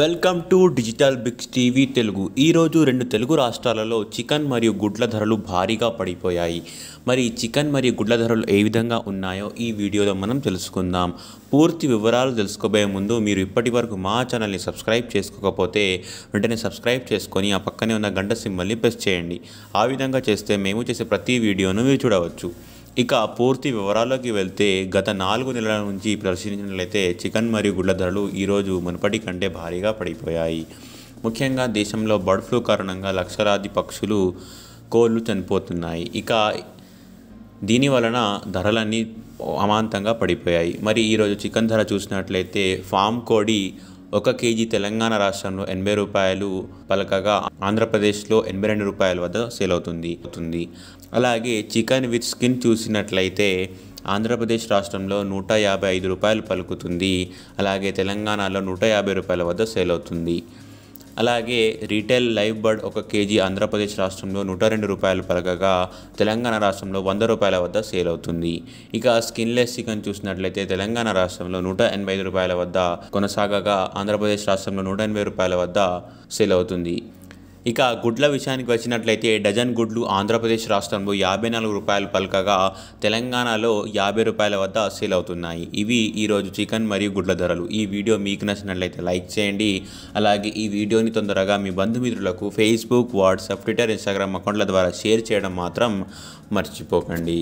welcome to digital బిగ్స్ TV Telugu ఈరోజు రెండు తెలుగు రాష్ట్రాలలో చికెన్ మరియు గుడ్ల ధరలు భారీగా పడిపోయాయి మరి చికెన్ మరియు గుడ్ల ధరలు ఏ విధంగా ఉన్నాయో ఈ వీడియోలో మనం తెలుసుకుందాం పూర్తి వివరాలు తెలుసుకోబోయే ముందు మీరు ఇప్పటి వరకు మా ఛానల్ని సబ్స్క్రైబ్ చేసుకోకపోతే వెంటనే సబ్స్క్రైబ్ చేసుకొని ఆ పక్కనే ఉన్న గంట సింబల్ని ప్రెస్ చేయండి ఆ విధంగా చేస్తే మేము చేసే ప్రతి వీడియోను మీరు చూడవచ్చు ఇక పూర్తి వివరాల్లోకి వెళ్తే గత నాలుగు నెలల నుంచి ప్రదర్శించినట్లయితే చికెన్ మరియు గుడ్ల ధరలు ఈరోజు మునుపటి కంటే భారీగా పడిపోయాయి ముఖ్యంగా దేశంలో బర్డ్ ఫ్లూ కారణంగా లక్షలాది పక్షులు కోళ్ళు చనిపోతున్నాయి ఇక దీని వలన ధరలన్నీ అమాంతంగా పడిపోయాయి మరి ఈరోజు చికెన్ ధర చూసినట్లయితే ఫామ్ కోడి ఒక కేజీ తెలంగాణ రాష్ట్రంలో ఎనభై రూపాయలు పలకగా ఆంధ్రప్రదేశ్లో ఎనభై రెండు రూపాయల వద్ద సేల్ అవుతుంది అవుతుంది అలాగే చికెన్ విత్ స్కిన్ చూసినట్లయితే ఆంధ్రప్రదేశ్ రాష్ట్రంలో నూట యాభై ఐదు రూపాయలు పలుకుతుంది అలాగే తెలంగాణలో నూట యాభై రూపాయల వద్ద సేల్ అవుతుంది అలాగే రీటైల్ లైవ్ బర్డ్ ఒక కేజీ ఆంధ్రప్రదేశ్ రాష్ట్రంలో నూట రెండు రూపాయలు పలకగా తెలంగాణ రాష్ట్రంలో వంద రూపాయల వద్ద సేల్ అవుతుంది ఇక స్కిన్లెస్ చికెన్ చూసినట్లయితే తెలంగాణ రాష్ట్రంలో నూట ఎనభై రూపాయల వద్ద కొనసాగగా ఆంధ్రప్రదేశ్ రాష్ట్రంలో నూట ఎనభై రూపాయల వద్ద సేల్ అవుతుంది ఇక గుడ్ల విషయానికి వచ్చినట్లయితే డజన్ గుడ్లు ఆంధ్రప్రదేశ్ రాష్ట్రంలో యాభై నాలుగు రూపాయలు పలకగా తెలంగాణలో యాభై రూపాయల వద్ద సేల్ అవుతున్నాయి ఇవి ఈరోజు చికెన్ మరియు గుడ్ల ధరలు ఈ వీడియో మీకు నచ్చినట్లయితే లైక్ చేయండి అలాగే ఈ వీడియోని తొందరగా మీ బంధుమిత్రులకు ఫేస్బుక్ వాట్సాప్ ట్విట్టర్ ఇన్స్టాగ్రామ్ అకౌంట్ల ద్వారా షేర్ చేయడం మాత్రం మర్చిపోకండి